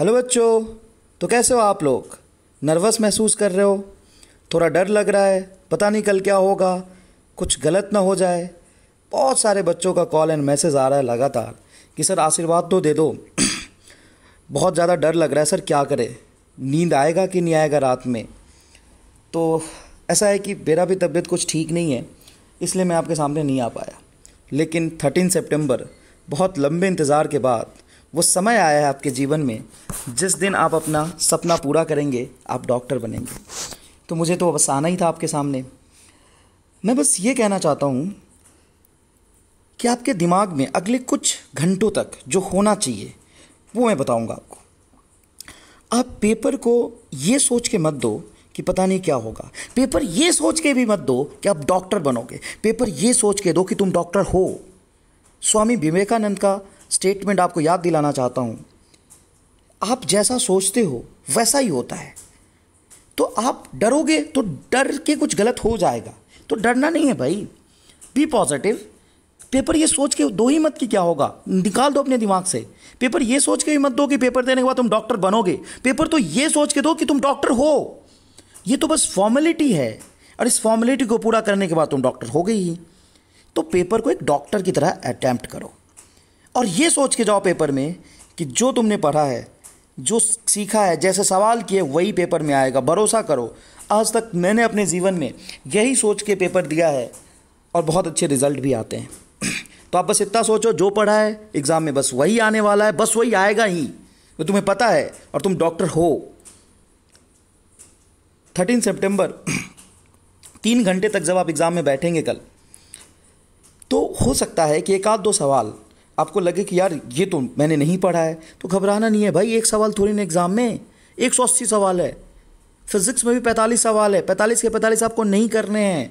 hello बच्चों तो कैसे हो आप लोग नर्वस महसूस कर रहे हो थोड़ा डर लग रहा है पता नहीं कल क्या होगा कुछ गलत ना हो जाए बहुत सारे बच्चों का कॉल एंड मैसेज आ रहा है लगातार कि सर आशीर्वाद तो दे दो बहुत ज़्यादा डर लग रहा है सर क्या करें नींद आएगा कि नहीं आएगा रात में तो ऐसा है कि मेरा भी तबीयत कुछ ठीक नहीं है इसलिए मैं आपके सामने नहीं आ पाया लेकिन थर्टीन सेप्टेम्बर बहुत लंबे इंतज़ार के बाद वो समय आया है आपके जीवन में जिस दिन आप अपना सपना पूरा करेंगे आप डॉक्टर बनेंगे तो मुझे तो बस आना ही था आपके सामने मैं बस ये कहना चाहता हूँ कि आपके दिमाग में अगले कुछ घंटों तक जो होना चाहिए वो मैं बताऊँगा आपको आप पेपर को ये सोच के मत दो कि पता नहीं क्या होगा पेपर ये सोच के भी मत दो कि आप डॉक्टर बनोगे पेपर ये सोच के दो कि तुम डॉक्टर हो स्वामी विवेकानंद का स्टेटमेंट आपको याद दिलाना चाहता हूँ आप जैसा सोचते हो वैसा ही होता है तो आप डरोगे तो डर के कुछ गलत हो जाएगा तो डरना नहीं है भाई बी पॉजिटिव पेपर ये सोच के दो ही मत कि क्या होगा निकाल दो अपने दिमाग से पेपर ये सोच के भी मत दो कि पेपर देने के बाद तुम डॉक्टर बनोगे पेपर तो ये सोच के दो कि तुम डॉक्टर हो ये तो बस फॉर्मेलिटी है और इस फॉर्मेलिटी को पूरा करने के बाद तुम डॉक्टर हो गई ही तो पेपर को एक डॉक्टर की तरह अटैम्प्ट करो और ये सोच के जाओ पेपर में कि जो तुमने पढ़ा है जो सीखा है जैसे सवाल किए वही पेपर में आएगा भरोसा करो आज तक मैंने अपने जीवन में यही सोच के पेपर दिया है और बहुत अच्छे रिजल्ट भी आते हैं तो आप बस इतना सोचो जो पढ़ा है एग्ज़ाम में बस वही आने वाला है बस वही आएगा ही वो तो तुम्हें पता है और तुम डॉक्टर हो थर्टीन सितंबर तीन घंटे तक जब आप एग्ज़ाम में बैठेंगे कल तो हो सकता है कि एक आध दो सवाल आपको लगे कि यार ये तो मैंने नहीं पढ़ा है तो घबराना नहीं है भाई एक सवाल थोड़ी ना एग्ज़ाम में एक सौ अस्सी सवाल है फिज़िक्स में भी पैंतालीस सवाल है पैंतालीस के पैंतालीस आपको नहीं करने हैं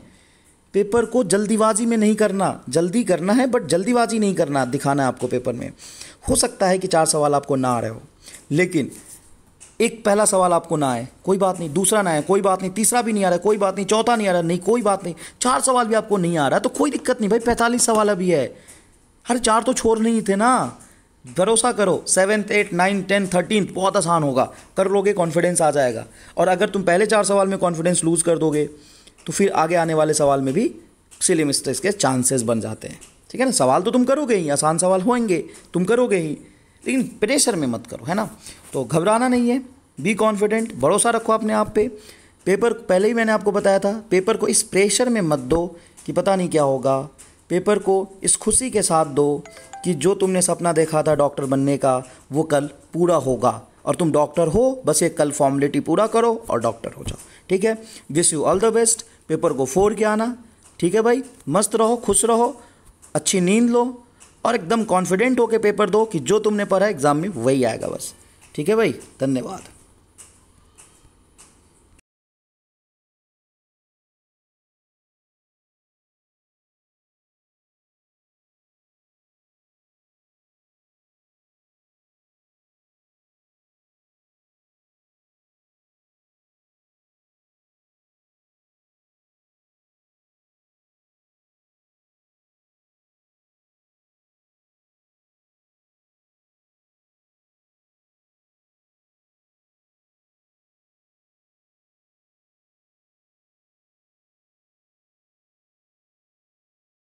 पेपर को जल्दीबाजी में नहीं करना जल्दी करना है बट जल्दीबाजी नहीं करना दिखाना है आपको पेपर में हो सकता है कि चार सवाल आपको ना आ रहे हो लेकिन एक पहला सवाल आपको ना आए कोई बात नहीं दूसरा ना आए कोई बात नहीं तीसरा भी नहीं आ रहा कोई बात नहीं चौथा नहीं आ रहा नहीं कोई बात नहीं चार सवाल भी आपको नहीं आ रहा तो कोई दिक्कत नहीं भाई पैंतालीस सवाल अभी है हर चार तो छोर नहीं थे ना भरोसा करो seventh eight nine ten thirteen बहुत आसान होगा कर लोगे कॉन्फिडेंस आ जाएगा और अगर तुम पहले चार सवाल में कॉन्फिडेंस लूज़ कर दोगे तो फिर आगे आने वाले सवाल में भी सिली मिस्टेक्स के चांसेस बन जाते हैं ठीक है ना सवाल तो तुम करोगे ही आसान सवाल होंगे तुम करोगे ही लेकिन प्रेशर में मत करो है ना तो घबराना नहीं है बी कॉन्फिडेंट भरोसा रखो अपने आप पे पेपर पहले ही मैंने आपको बताया था पेपर को इस प्रेशर में मत दो कि पता नहीं क्या होगा पेपर को इस खुशी के साथ दो कि जो तुमने सपना देखा था डॉक्टर बनने का वो कल पूरा होगा और तुम डॉक्टर हो बस एक कल फॉर्मेलिटी पूरा करो और डॉक्टर हो जाओ ठीक है wish you all the best paper को फोर के आना ठीक है भाई मस्त रहो खुश रहो अच्छी नींद लो और एकदम कॉन्फिडेंट होकर पेपर दो कि जो तुमने पढ़ा एग्ज़ाम में वही आएगा बस ठीक है भाई धन्यवाद